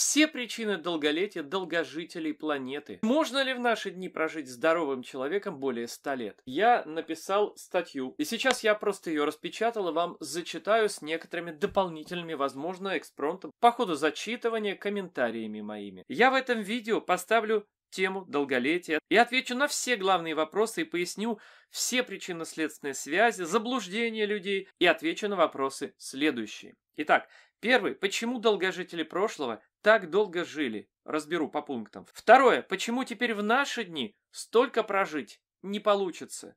все причины долголетия долгожителей планеты. Можно ли в наши дни прожить здоровым человеком более 100 лет? Я написал статью, и сейчас я просто ее распечатал и вам зачитаю с некоторыми дополнительными, возможно, экспромтом, по ходу зачитывания, комментариями моими. Я в этом видео поставлю тему долголетия и отвечу на все главные вопросы и поясню все причинно-следственные связи, заблуждения людей и отвечу на вопросы следующие. Итак, Первый. Почему долгожители прошлого так долго жили. Разберу по пунктам. Второе. Почему теперь в наши дни столько прожить не получится?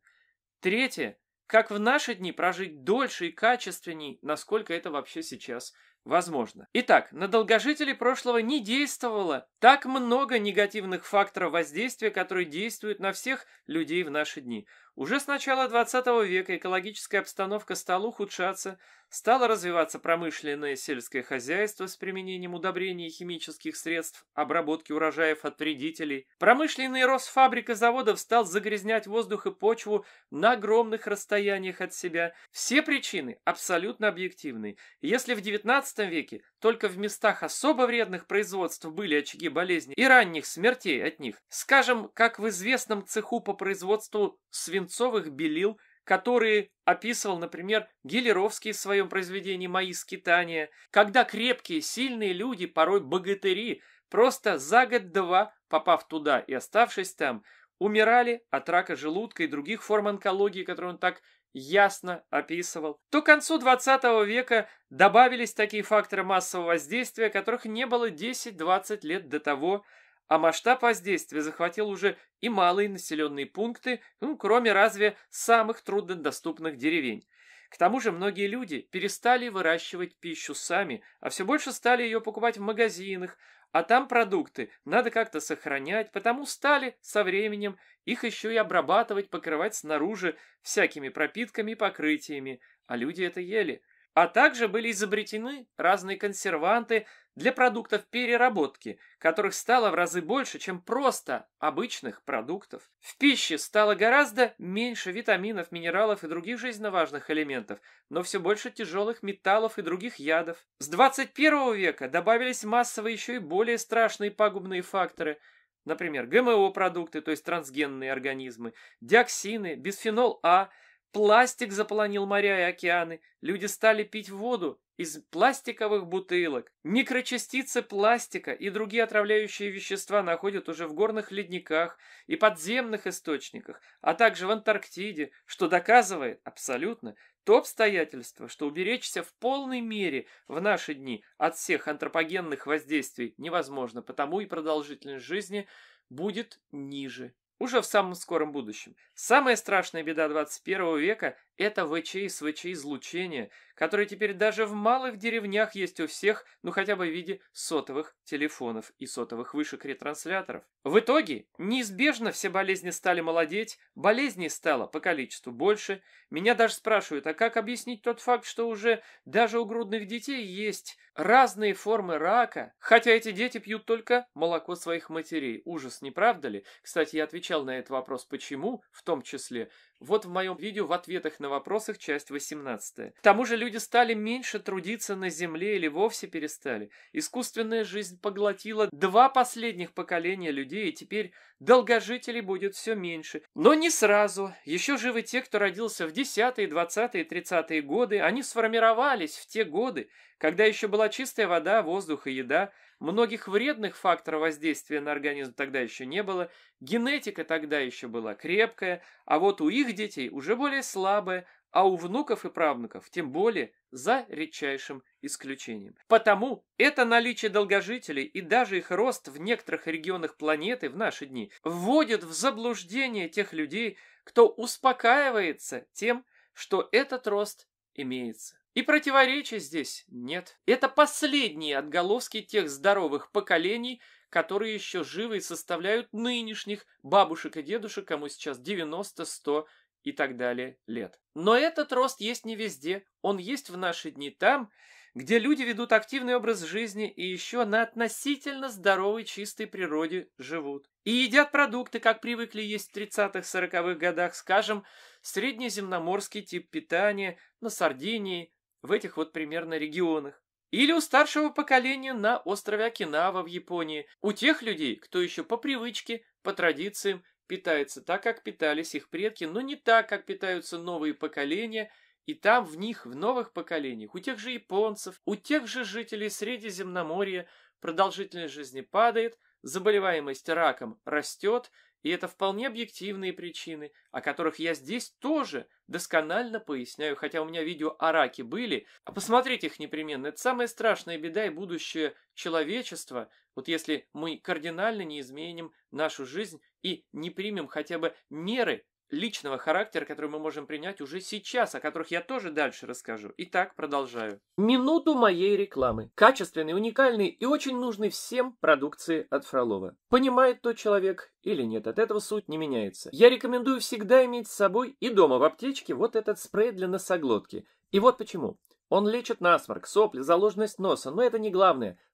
Третье. Как в наши дни прожить дольше и качественней, насколько это вообще сейчас возможно. Итак, на долгожителей прошлого не действовало так много негативных факторов воздействия, которые действуют на всех людей в наши дни. Уже с начала 20 века экологическая обстановка стала ухудшаться, Стало развиваться промышленное сельское хозяйство с применением удобрений и химических средств, обработки урожаев от вредителей. Промышленный рост фабрик и заводов стал загрязнять воздух и почву на огромных расстояниях от себя. Все причины абсолютно объективны. Если в XIX веке только в местах особо вредных производств были очаги болезней и ранних смертей от них, скажем, как в известном цеху по производству свинцовых белил – которые описывал, например, Гелеровский в своем произведении «Мои скитания», когда крепкие, сильные люди, порой богатыри, просто за год-два, попав туда и оставшись там, умирали от рака желудка и других форм онкологии, которые он так ясно описывал, то к концу 20 века добавились такие факторы массового воздействия, которых не было 10-20 лет до того, а масштаб воздействия захватил уже и малые населенные пункты, ну, кроме разве самых труднодоступных деревень. К тому же многие люди перестали выращивать пищу сами, а все больше стали ее покупать в магазинах, а там продукты надо как-то сохранять, потому стали со временем их еще и обрабатывать, покрывать снаружи всякими пропитками и покрытиями, а люди это ели. А также были изобретены разные консерванты, для продуктов переработки, которых стало в разы больше, чем просто обычных продуктов. В пище стало гораздо меньше витаминов, минералов и других жизненно важных элементов, но все больше тяжелых металлов и других ядов. С 21 века добавились массово еще и более страшные пагубные факторы – Например, ГМО-продукты, то есть трансгенные организмы, диоксины, бисфенол А – Пластик заполонил моря и океаны. Люди стали пить воду из пластиковых бутылок. Микрочастицы пластика и другие отравляющие вещества находят уже в горных ледниках и подземных источниках, а также в Антарктиде, что доказывает абсолютно то обстоятельство, что уберечься в полной мере в наши дни от всех антропогенных воздействий невозможно, потому и продолжительность жизни будет ниже уже в самом скором будущем. Самая страшная беда 21 века это ВЧ и излучение которое теперь даже в малых деревнях есть у всех, ну хотя бы в виде сотовых телефонов и сотовых вышек ретрансляторов. В итоге неизбежно все болезни стали молодеть, болезней стало по количеству больше. Меня даже спрашивают, а как объяснить тот факт, что уже даже у грудных детей есть разные формы рака, хотя эти дети пьют только молоко своих матерей. Ужас, не правда ли? Кстати, я отвечал на этот вопрос, почему, в том числе, вот в моем видео в ответах на вопросах часть 18. К тому же люди стали меньше трудиться на земле или вовсе перестали. Искусственная жизнь поглотила два последних поколения людей, и теперь долгожителей будет все меньше. Но не сразу. Еще живы те, кто родился в 10-е, 20-е, 30-е годы. Они сформировались в те годы, когда еще была чистая вода, воздух и еда, многих вредных факторов воздействия на организм тогда еще не было, генетика тогда еще была крепкая, а вот у их детей уже более слабая, а у внуков и правнуков тем более за редчайшим исключением. Потому это наличие долгожителей и даже их рост в некоторых регионах планеты в наши дни вводит в заблуждение тех людей, кто успокаивается тем, что этот рост имеется. И противоречия здесь нет. Это последние отголоски тех здоровых поколений, которые еще живы и составляют нынешних бабушек и дедушек, кому сейчас 90, 100 и так далее лет. Но этот рост есть не везде. Он есть в наши дни там, где люди ведут активный образ жизни и еще на относительно здоровой чистой природе живут. И едят продукты, как привыкли есть в 30-40-х годах, скажем, среднеземноморский тип питания на Сардинии, в этих вот примерно регионах. Или у старшего поколения на острове Окинава в Японии, у тех людей, кто еще по привычке, по традициям питается так, как питались их предки, но не так, как питаются новые поколения, и там в них, в новых поколениях, у тех же японцев, у тех же жителей Средиземноморья продолжительность жизни падает, заболеваемость раком растет, и это вполне объективные причины, о которых я здесь тоже досконально поясняю, хотя у меня видео о раке были, а посмотреть их непременно. Это самая страшная беда и будущее человечества, вот если мы кардинально не изменим нашу жизнь и не примем хотя бы меры личного характера, который мы можем принять уже сейчас, о которых я тоже дальше расскажу. Итак, продолжаю. Минуту моей рекламы. Качественный, уникальный и очень нужный всем продукции от Фролова. Понимает тот человек или нет, от этого суть не меняется. Я рекомендую всегда иметь с собой и дома в аптечке вот этот спрей для носоглотки. И вот почему. Он лечит насморк, сопли, заложенность носа, но это не главное.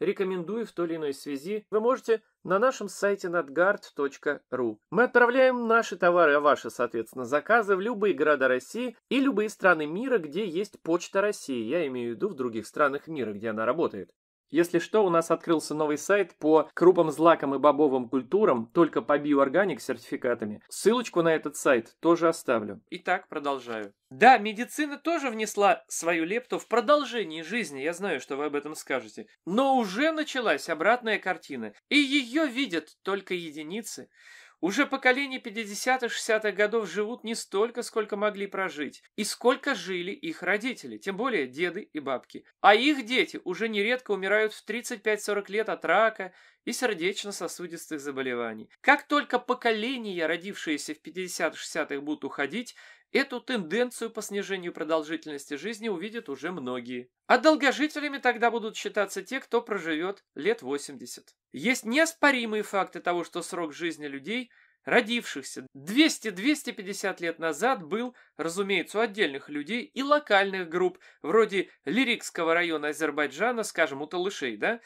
рекомендую в той или иной связи, вы можете на нашем сайте nadgard.ru. Мы отправляем наши товары, а ваши, соответственно, заказы в любые города России и любые страны мира, где есть почта России. Я имею в виду в других странах мира, где она работает. Если что, у нас открылся новый сайт по крупам, злакам и бобовым культурам, только по биоорганик сертификатами. Ссылочку на этот сайт тоже оставлю. Итак, продолжаю. Да, медицина тоже внесла свою лепту в продолжение жизни, я знаю, что вы об этом скажете. Но уже началась обратная картина, и ее видят только единицы. Уже поколение 50-60-х годов живут не столько, сколько могли прожить, и сколько жили их родители, тем более деды и бабки. А их дети уже нередко умирают в 35-40 лет от рака и сердечно-сосудистых заболеваний. Как только поколения, родившиеся в 50-60-х, будут уходить, Эту тенденцию по снижению продолжительности жизни увидят уже многие. А долгожителями тогда будут считаться те, кто проживет лет 80. Есть неоспоримые факты того, что срок жизни людей, родившихся 200-250 лет назад, был, разумеется, у отдельных людей и локальных групп, вроде Лирикского района Азербайджана, скажем, у Талышей, да,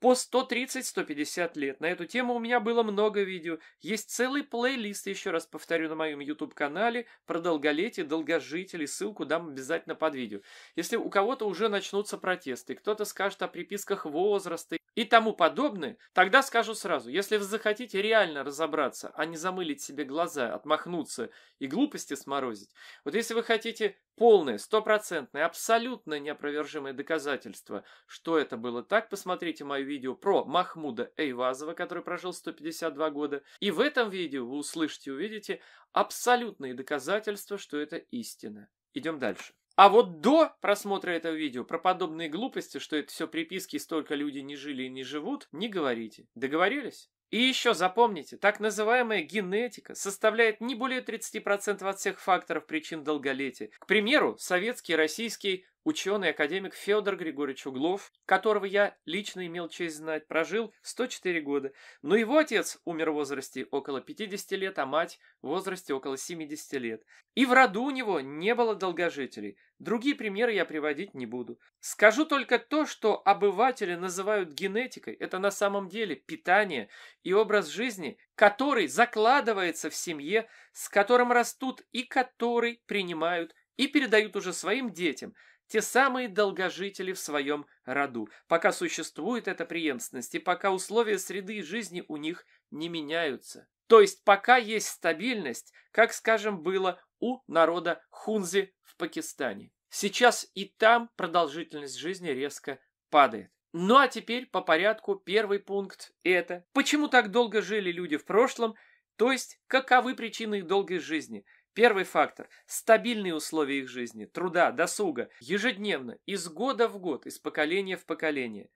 по 130-150 лет. На эту тему у меня было много видео. Есть целый плейлист, еще раз повторю, на моем YouTube-канале про долголетие, долгожители. Ссылку дам обязательно под видео. Если у кого-то уже начнутся протесты, кто-то скажет о приписках возраста, и тому подобное, тогда скажу сразу, если вы захотите реально разобраться, а не замылить себе глаза, отмахнуться и глупости сморозить, вот если вы хотите полное, стопроцентное, абсолютно неопровержимое доказательство, что это было так, посмотрите мое видео про Махмуда Эйвазова, который прожил 152 года, и в этом видео вы услышите, увидите абсолютные доказательства, что это истина. Идем дальше. А вот до просмотра этого видео про подобные глупости, что это все приписки, столько люди не жили и не живут, не говорите. Договорились? И еще запомните, так называемая генетика составляет не более 30% от всех факторов причин долголетия. К примеру, советский, российский Ученый-академик Федор Григорьевич Углов, которого я лично имел честь знать, прожил 104 года, но его отец умер в возрасте около 50 лет, а мать в возрасте около 70 лет. И в роду у него не было долгожителей. Другие примеры я приводить не буду. Скажу только то, что обыватели называют генетикой, это на самом деле питание и образ жизни, который закладывается в семье, с которым растут и который принимают и передают уже своим детям – те самые долгожители в своем роду, пока существует эта преемственность и пока условия среды и жизни у них не меняются. То есть пока есть стабильность, как, скажем, было у народа хунзи в Пакистане. Сейчас и там продолжительность жизни резко падает. Ну а теперь по порядку первый пункт – это почему так долго жили люди в прошлом, то есть каковы причины их долгой жизни – Первый фактор – стабильные условия их жизни, труда, досуга, ежедневно, из года в год, из поколения в поколение.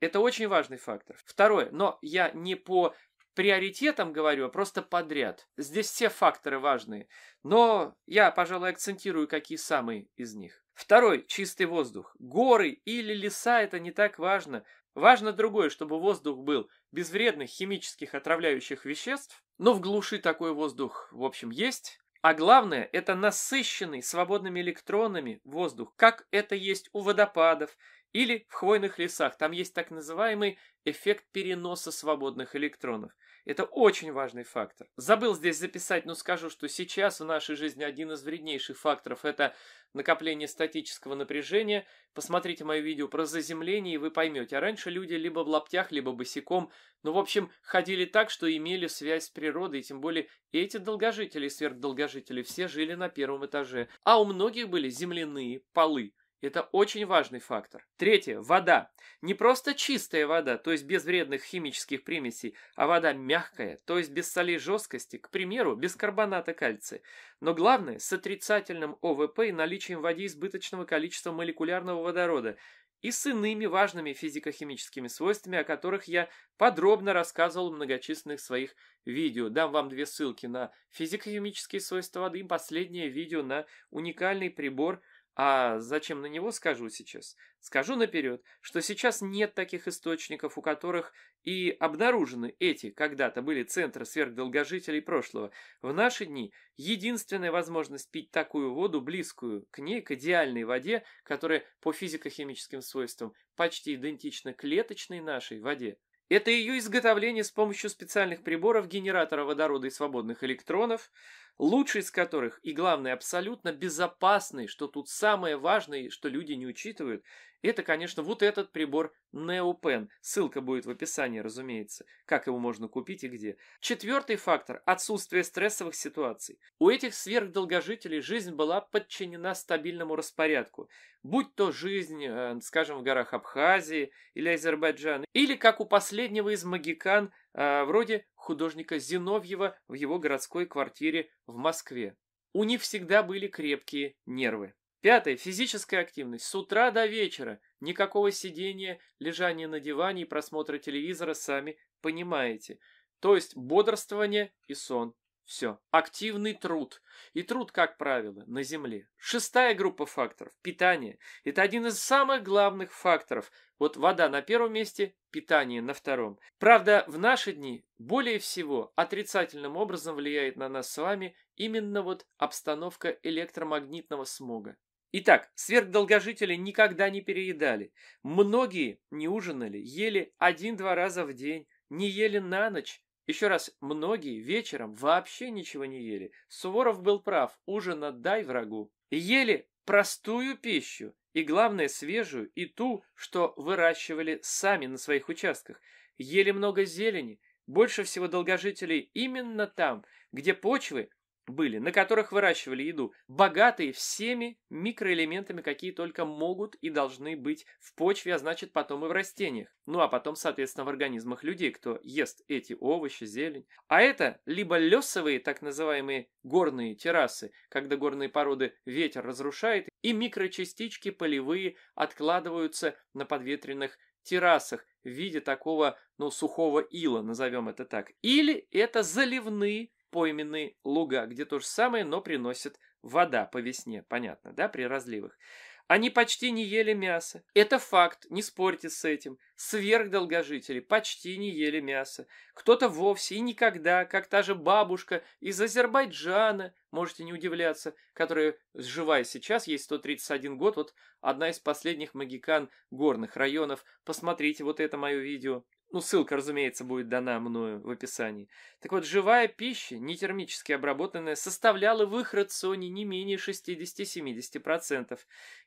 Это очень важный фактор. Второе, но я не по приоритетам говорю, а просто подряд. Здесь все факторы важные, но я, пожалуй, акцентирую, какие самые из них. Второй – чистый воздух. Горы или леса – это не так важно. Важно другое, чтобы воздух был без вредных химических отравляющих веществ, но в глуши такой воздух, в общем, есть. А главное, это насыщенный свободными электронами воздух, как это есть у водопадов или в хвойных лесах. Там есть так называемый эффект переноса свободных электронов – это очень важный фактор. Забыл здесь записать, но скажу, что сейчас в нашей жизни один из вреднейших факторов – это накопление статического напряжения. Посмотрите мое видео про заземление, и вы поймете. А раньше люди либо в лаптях, либо босиком, ну, в общем, ходили так, что имели связь с природой, и тем более эти долгожители и сверхдолгожители все жили на первом этаже. А у многих были земляные полы. Это очень важный фактор. Третье – вода. Не просто чистая вода, то есть без вредных химических примесей, а вода мягкая, то есть без солей жесткости, к примеру, без карбоната кальция. Но главное – с отрицательным ОВП и наличием в воде избыточного количества молекулярного водорода и с иными важными физико-химическими свойствами, о которых я подробно рассказывал в многочисленных своих видео. Дам вам две ссылки на физико-химические свойства воды и последнее видео на уникальный прибор – а зачем на него скажу сейчас? Скажу наперед, что сейчас нет таких источников, у которых и обнаружены эти когда-то были центры сверхдолгожителей прошлого. В наши дни единственная возможность пить такую воду, близкую к ней, к идеальной воде, которая по физико-химическим свойствам почти идентична клеточной нашей воде, это ее изготовление с помощью специальных приборов генератора водорода и свободных электронов, лучший из которых и, главное, абсолютно безопасный, что тут самое важное, что люди не учитывают, это, конечно, вот этот прибор NeoPen. Ссылка будет в описании, разумеется, как его можно купить и где. Четвертый фактор – отсутствие стрессовых ситуаций. У этих сверхдолгожителей жизнь была подчинена стабильному распорядку. Будь то жизнь, э, скажем, в горах Абхазии или Азербайджана, или как у последнего из магикан, э, вроде художника Зиновьева в его городской квартире в Москве. У них всегда были крепкие нервы. Пятое. Физическая активность. С утра до вечера. Никакого сидения, лежания на диване и просмотра телевизора, сами понимаете. То есть бодрствование и сон. Все. Активный труд. И труд, как правило, на Земле. Шестая группа факторов – питание. Это один из самых главных факторов. Вот вода на первом месте, питание на втором. Правда, в наши дни более всего отрицательным образом влияет на нас с вами именно вот обстановка электромагнитного смога. Итак, сверхдолгожители никогда не переедали. Многие не ужинали, ели один-два раза в день, не ели на ночь. Еще раз, многие вечером вообще ничего не ели. Суворов был прав, ужин дай врагу. Ели простую пищу, и главное свежую, и ту, что выращивали сами на своих участках. Ели много зелени, больше всего долгожителей именно там, где почвы были, на которых выращивали еду, богатые всеми микроэлементами, какие только могут и должны быть в почве, а значит потом и в растениях. Ну а потом, соответственно, в организмах людей, кто ест эти овощи, зелень. А это либо лесовые, так называемые горные террасы, когда горные породы ветер разрушает, и микрочастички полевые откладываются на подветренных террасах в виде такого, ну, сухого ила, назовем это так. Или это заливные пойменные луга, где то же самое, но приносит вода по весне, понятно, да, при разливах. Они почти не ели мясо. Это факт, не спорьте с этим. Сверхдолгожители почти не ели мясо. Кто-то вовсе и никогда, как та же бабушка из Азербайджана, можете не удивляться, которая живая сейчас, ей 131 год, вот одна из последних магикан горных районов. Посмотрите вот это мое видео, ну, ссылка, разумеется, будет дана мною в описании. Так вот, живая пища, не термически обработанная, составляла в их рационе не менее 60-70%.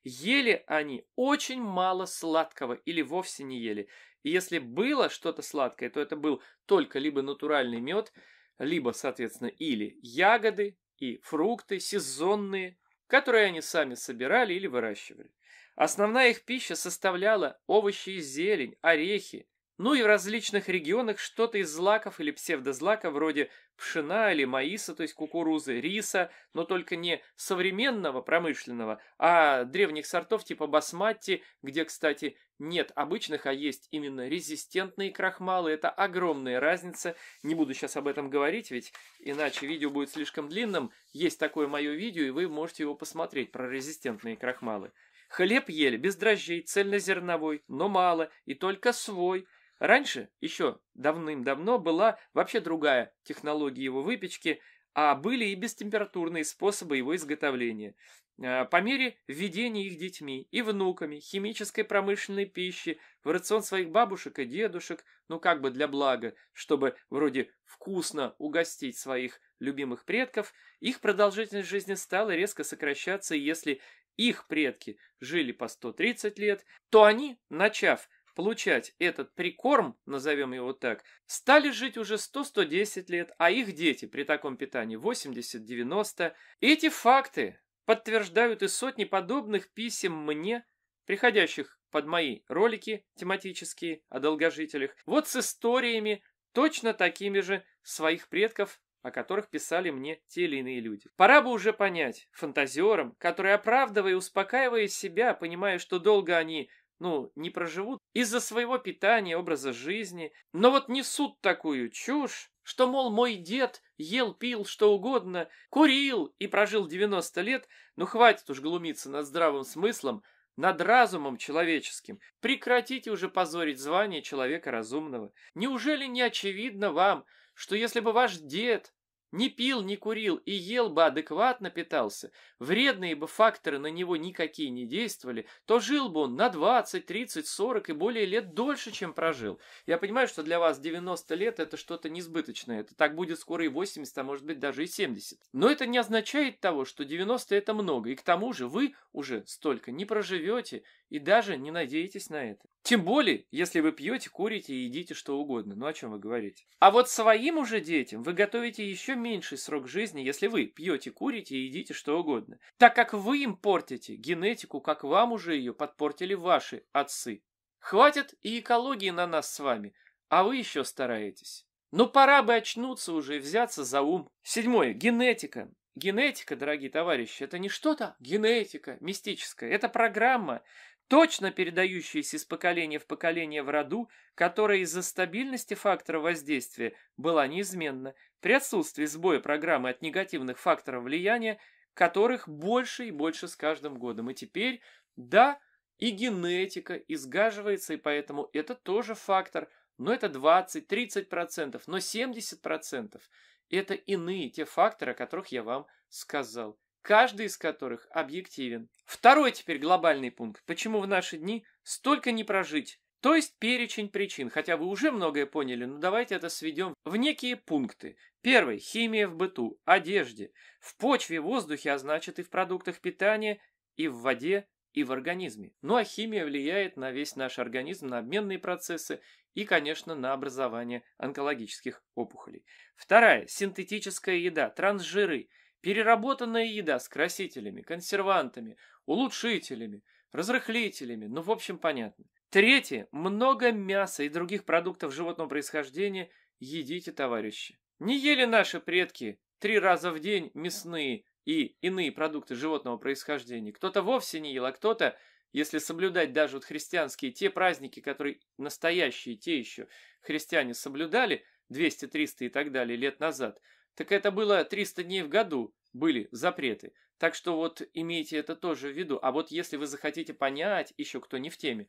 Ели они очень мало сладкого или вовсе не ели. И если было что-то сладкое, то это был только либо натуральный мед, либо, соответственно, или ягоды и фрукты сезонные, которые они сами собирали или выращивали. Основная их пища составляла овощи и зелень, орехи, ну и в различных регионах что-то из злаков или псевдозлака вроде пшена или маиса, то есть кукурузы, риса, но только не современного промышленного, а древних сортов типа басмати, где, кстати, нет обычных, а есть именно резистентные крахмалы. Это огромная разница. Не буду сейчас об этом говорить, ведь иначе видео будет слишком длинным. Есть такое мое видео, и вы можете его посмотреть про резистентные крахмалы. Хлеб ели без дрожжей, цельнозерновой, но мало, и только свой – Раньше, еще давным-давно, была вообще другая технология его выпечки, а были и бестемпературные способы его изготовления. А, по мере введения их детьми и внуками химической промышленной пищи в рацион своих бабушек и дедушек, ну как бы для блага, чтобы вроде вкусно угостить своих любимых предков, их продолжительность жизни стала резко сокращаться, и если их предки жили по 130 лет, то они, начав получать этот прикорм, назовем его так, стали жить уже 100-110 лет, а их дети при таком питании 80-90. Эти факты подтверждают и сотни подобных писем мне, приходящих под мои ролики тематические о долгожителях, вот с историями точно такими же своих предков о которых писали мне те или иные люди. Пора бы уже понять фантазерам, которые, оправдывая и успокаивая себя, понимая, что долго они ну, не проживут из-за своего питания, образа жизни, но вот несут такую чушь, что, мол, мой дед ел, пил, что угодно, курил и прожил 90 лет, ну хватит уж глумиться над здравым смыслом, над разумом человеческим. Прекратите уже позорить звание человека разумного. Неужели не очевидно вам, что если бы ваш дед не пил, не курил и ел бы адекватно питался, вредные бы факторы на него никакие не действовали, то жил бы он на 20, 30, 40 и более лет дольше, чем прожил. Я понимаю, что для вас 90 лет это что-то несбыточное, это так будет скоро и 80, а может быть даже и 70. Но это не означает того, что 90 это много, и к тому же вы уже столько не проживете, и даже не надейтесь на это. Тем более, если вы пьете, курите и едите что угодно. Ну о чем вы говорите? А вот своим уже детям вы готовите еще меньший срок жизни, если вы пьете, курите и едите что угодно. Так как вы им портите генетику, как вам уже ее подпортили ваши отцы. Хватит и экологии на нас с вами, а вы еще стараетесь. Но ну, пора бы очнуться уже и взяться за ум. Седьмое. Генетика. Генетика, дорогие товарищи, это не что-то генетика мистическая. Это программа, точно передающаяся из поколения в поколение в роду, которая из-за стабильности фактора воздействия была неизменна, при отсутствии сбоя программы от негативных факторов влияния, которых больше и больше с каждым годом. И теперь, да, и генетика изгаживается, и поэтому это тоже фактор, но это 20-30%, но 70% это иные те факторы, о которых я вам сказал каждый из которых объективен. Второй теперь глобальный пункт. Почему в наши дни столько не прожить? То есть перечень причин, хотя вы уже многое поняли, но давайте это сведем в некие пункты. Первый – химия в быту, одежде, в почве, воздухе, а значит и в продуктах питания, и в воде, и в организме. Ну а химия влияет на весь наш организм, на обменные процессы и, конечно, на образование онкологических опухолей. Вторая – синтетическая еда, трансжиры – Переработанная еда с красителями, консервантами, улучшителями, разрыхлителями, ну в общем понятно. Третье. Много мяса и других продуктов животного происхождения едите, товарищи. Не ели наши предки три раза в день мясные и иные продукты животного происхождения. Кто-то вовсе не ел, а кто-то, если соблюдать даже вот христианские те праздники, которые настоящие те еще христиане соблюдали 200-300 и так далее лет назад – так это было 300 дней в году были запреты. Так что вот имейте это тоже в виду. А вот если вы захотите понять, еще кто не в теме,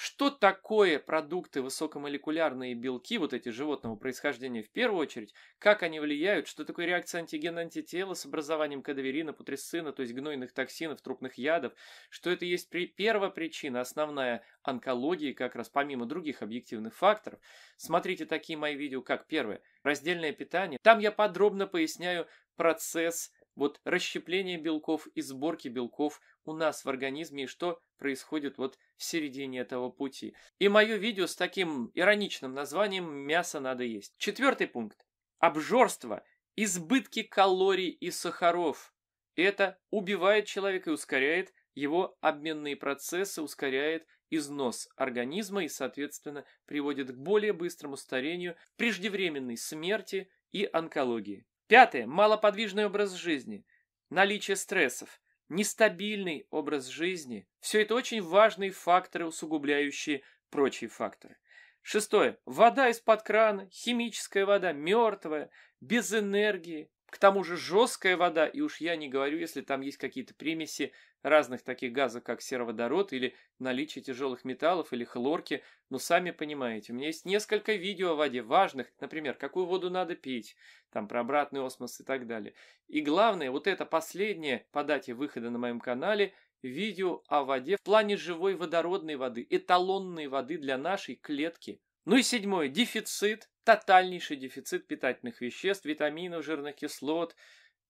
что такое продукты высокомолекулярные белки, вот эти животного происхождения в первую очередь, как они влияют, что такое реакция антигена антитела с образованием кадаверина, путресцина, то есть гнойных токсинов, трупных ядов, что это есть при причина основная онкологии как раз помимо других объективных факторов. Смотрите такие мои видео, как первое, раздельное питание. Там я подробно поясняю процесс вот расщепление белков и сборки белков у нас в организме и что происходит вот в середине этого пути. И мое видео с таким ироничным названием «Мясо надо есть». Четвертый пункт. Обжорство, избытки калорий и сахаров. Это убивает человека и ускоряет его обменные процессы, ускоряет износ организма и, соответственно, приводит к более быстрому старению, преждевременной смерти и онкологии. Пятое – малоподвижный образ жизни, наличие стрессов, нестабильный образ жизни. Все это очень важные факторы, усугубляющие прочие факторы. Шестое. Вода из-под крана, химическая вода, мертвая, без энергии, к тому же жесткая вода, и уж я не говорю, если там есть какие-то примеси разных таких газов, как сероводород или наличие тяжелых металлов или хлорки, но сами понимаете, у меня есть несколько видео о воде важных, например, какую воду надо пить, там про обратный осмос и так далее. И главное, вот это последнее по дате выхода на моем канале – видео о воде в плане живой водородной воды, эталонной воды для нашей клетки – ну и седьмое. Дефицит, тотальнейший дефицит питательных веществ, витаминов, жирных кислот,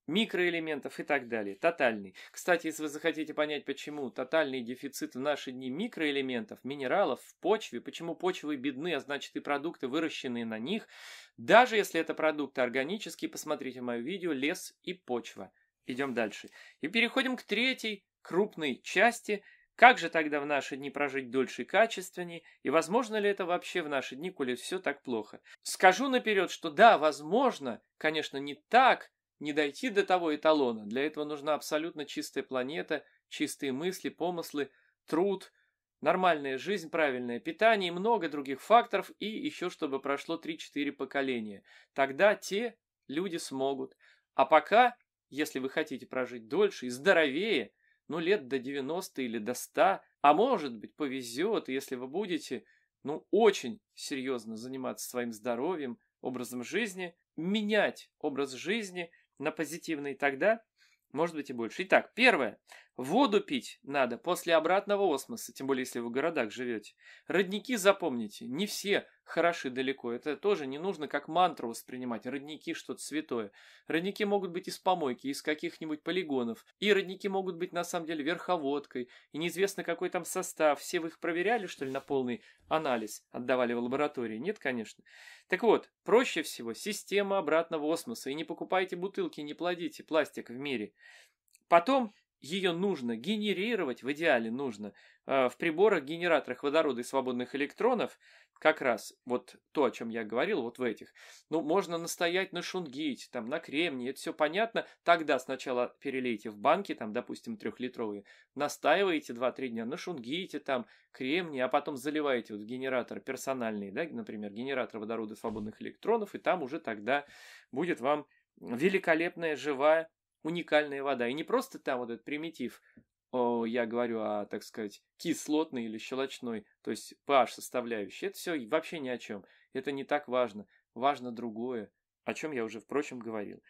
микроэлементов и так далее. Тотальный. Кстати, если вы захотите понять, почему тотальный дефицит в наши дни микроэлементов, минералов в почве, почему почвы бедны, а значит и продукты, выращенные на них, даже если это продукты органические, посмотрите мое видео «Лес и почва». Идем дальше. И переходим к третьей крупной части – как же тогда в наши дни прожить дольше и качественнее, И возможно ли это вообще в наши дни, коли все так плохо? Скажу наперед, что да, возможно, конечно, не так, не дойти до того эталона. Для этого нужна абсолютно чистая планета, чистые мысли, помыслы, труд, нормальная жизнь, правильное питание и много других факторов, и еще чтобы прошло 3-4 поколения. Тогда те люди смогут. А пока, если вы хотите прожить дольше и здоровее – ну, лет до 90 или до 100, а может быть, повезет, если вы будете, ну, очень серьезно заниматься своим здоровьем, образом жизни, менять образ жизни на позитивный, тогда может быть и больше. Итак, первое. Воду пить надо после обратного осмоса, тем более если вы в городах живете. Родники запомните, не все хороши далеко. Это тоже не нужно как мантру воспринимать. Родники что-то святое. Родники могут быть из помойки, из каких-нибудь полигонов. И родники могут быть на самом деле верховодкой. И неизвестно какой там состав. Все вы их проверяли что ли на полный анализ? Отдавали в лаборатории? Нет, конечно. Так вот, проще всего система обратного осмоса. И не покупайте бутылки, не плодите пластик в мире. Потом ее нужно генерировать, в идеале нужно, э, в приборах-генераторах водорода и свободных электронов, как раз вот то, о чем я говорил, вот в этих. Ну, можно настоять на шунгите, там, на кремнии, это все понятно. Тогда сначала перелейте в банки, там, допустим, трехлитровые, настаиваете 2-3 дня на шунгите, там, кремнии, а потом заливаете вот генератор персональный, да, например, генератор водорода и свободных электронов, и там уже тогда будет вам великолепная живая уникальная вода. И не просто там вот этот примитив, о, я говорю о, а, так сказать, кислотной или щелочной, то есть pH составляющей. Это все вообще ни о чем. Это не так важно. Важно другое, о чем я уже, впрочем, говорил.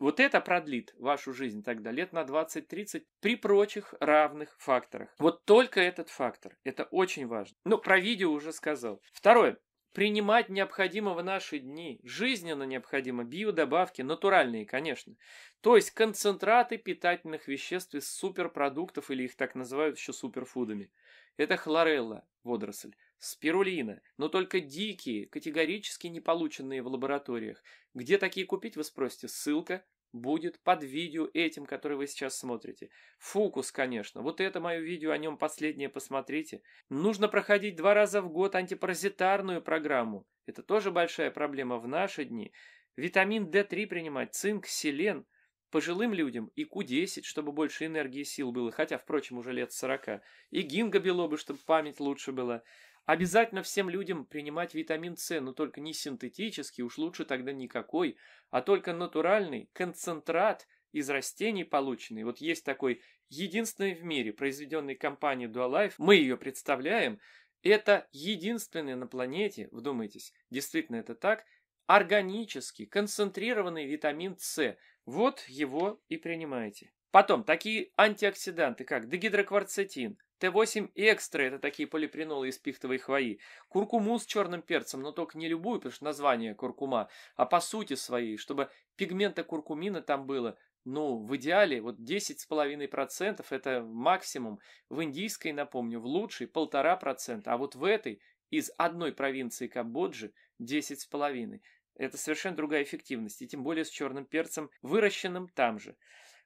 Вот это продлит вашу жизнь тогда лет на 20-30 при прочих равных факторах. Вот только этот фактор. Это очень важно. Ну, про видео уже сказал. Второе принимать необходимо в наши дни, жизненно необходимо биодобавки, натуральные, конечно, то есть концентраты питательных веществ из суперпродуктов, или их так называют еще суперфудами. Это хлорелла, водоросль, спирулина, но только дикие, категорически не полученные в лабораториях. Где такие купить, вы спросите, ссылка будет под видео этим, которое вы сейчас смотрите. Фокус, конечно. Вот это мое видео, о нем последнее посмотрите. Нужно проходить два раза в год антипаразитарную программу. Это тоже большая проблема в наши дни. Витамин D3 принимать, цинк, селен. Пожилым людям и Q10, чтобы больше энергии и сил было, хотя, впрочем, уже лет 40. И гинго-белобы, чтобы память лучше была. Обязательно всем людям принимать витамин С, но только не синтетический, уж лучше тогда никакой, а только натуральный концентрат из растений полученный. Вот есть такой единственный в мире, произведенный компанией Dualife, мы ее представляем, это единственный на планете, вдумайтесь, действительно это так, органический, концентрированный витамин С. Вот его и принимайте. Потом такие антиоксиданты, как дегидрокварцетин, Т8 экстра – это такие полипринолы из пихтовой хвои. Куркуму с черным перцем, но только не любую, потому что название куркума, а по сути своей, чтобы пигмента куркумина там было, ну, в идеале вот 10,5% это максимум. В индийской, напомню, в лучшей полтора процента а вот в этой из одной провинции Камбоджи 10,5%. Это совершенно другая эффективность, и тем более с черным перцем, выращенным там же.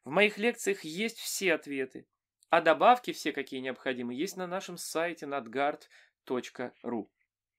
В моих лекциях есть все ответы. А добавки все, какие необходимы, есть на нашем сайте надгард.ру.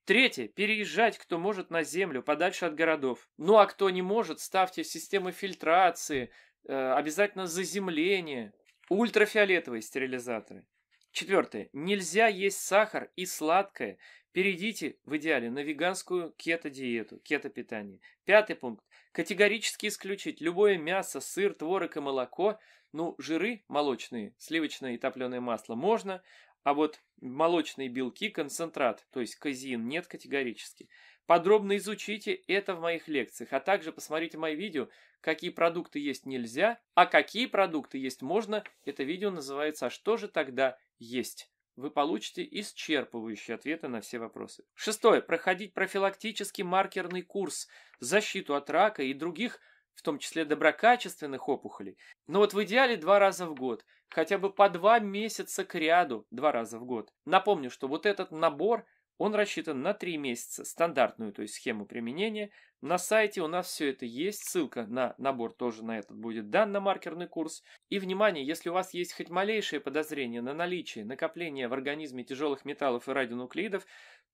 Третье. Переезжать, кто может, на землю, подальше от городов. Ну а кто не может, ставьте системы фильтрации, э, обязательно заземление, ультрафиолетовые стерилизаторы. Четвертое. Нельзя есть сахар и сладкое. Перейдите в идеале на веганскую кето-диету, кето-питание. Пятый пункт. Категорически исключить любое мясо, сыр, творог и молоко – ну, жиры молочные, сливочное и топленое масло можно, а вот молочные белки – концентрат, то есть казеин, нет категорически. Подробно изучите это в моих лекциях, а также посмотрите мои видео, какие продукты есть нельзя, а какие продукты есть можно. Это видео называется «А что же тогда есть?». Вы получите исчерпывающие ответы на все вопросы. Шестое. Проходить профилактический маркерный курс, защиту от рака и других в том числе доброкачественных опухолей. Но вот в идеале два раза в год, хотя бы по два месяца к ряду два раза в год. Напомню, что вот этот набор, он рассчитан на три месяца, стандартную, то есть схему применения. На сайте у нас все это есть, ссылка на набор тоже на этот будет дан на маркерный курс. И внимание, если у вас есть хоть малейшее подозрение на наличие накопления в организме тяжелых металлов и радионуклидов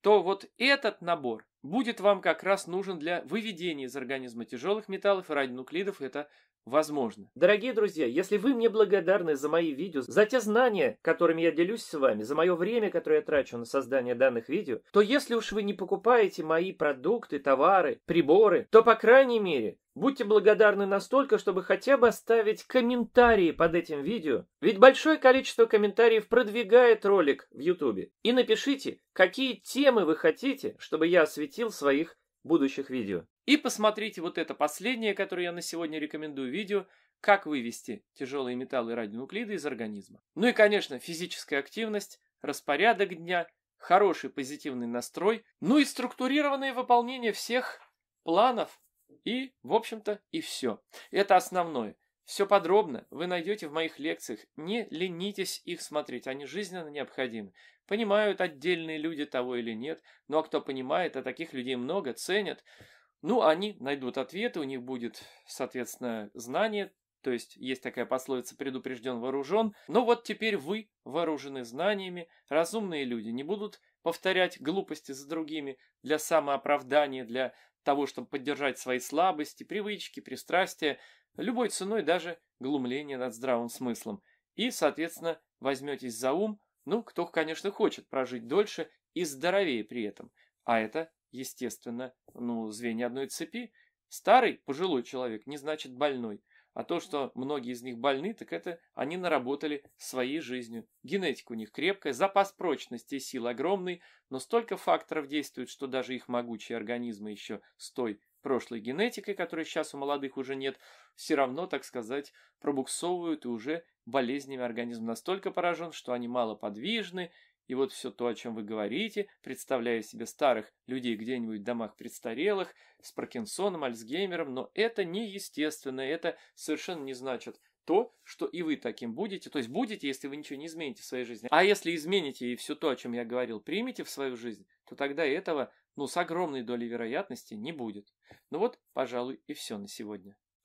то вот этот набор будет вам как раз нужен для выведения из организма тяжелых металлов и радионуклидов. Это возможно. Дорогие друзья, если вы мне благодарны за мои видео, за те знания, которыми я делюсь с вами, за мое время, которое я трачу на создание данных видео, то если уж вы не покупаете мои продукты, товары, приборы, то, по крайней мере, Будьте благодарны настолько, чтобы хотя бы оставить комментарии под этим видео, ведь большое количество комментариев продвигает ролик в YouTube. И напишите, какие темы вы хотите, чтобы я осветил в своих будущих видео. И посмотрите вот это последнее, которое я на сегодня рекомендую видео, как вывести тяжелые металлы и радионуклиды из организма. Ну и, конечно, физическая активность, распорядок дня, хороший позитивный настрой, ну и структурированное выполнение всех планов, и, в общем-то, и все. Это основное. Все подробно вы найдете в моих лекциях. Не ленитесь их смотреть, они жизненно необходимы. Понимают отдельные люди того или нет, но ну, а кто понимает, а таких людей много, ценят, ну, они найдут ответы, у них будет, соответственно, знание, то есть есть такая пословица «предупрежден, вооружен». Но вот теперь вы вооружены знаниями, разумные люди не будут повторять глупости за другими для самооправдания, для того, чтобы поддержать свои слабости, привычки, пристрастия, любой ценой даже глумление над здравым смыслом. И, соответственно, возьметесь за ум, ну, кто, конечно, хочет прожить дольше и здоровее при этом. А это, естественно, ну, звенья одной цепи. Старый, пожилой человек не значит больной. А то, что многие из них больны, так это они наработали своей жизнью. Генетика у них крепкая, запас прочности и сил огромный, но столько факторов действует, что даже их могучие организмы еще с той прошлой генетикой, которой сейчас у молодых уже нет, все равно, так сказать, пробуксовывают и уже болезнями организм настолько поражен, что они малоподвижны, и вот все то, о чем вы говорите, представляя себе старых людей где-нибудь в домах престарелых, с Паркинсоном, Альцгеймером, но это неестественно, это совершенно не значит то, что и вы таким будете. То есть будете, если вы ничего не измените в своей жизни. А если измените и все то, о чем я говорил, примете в свою жизнь, то тогда этого, ну, с огромной долей вероятности не будет. Ну вот, пожалуй, и все на сегодня.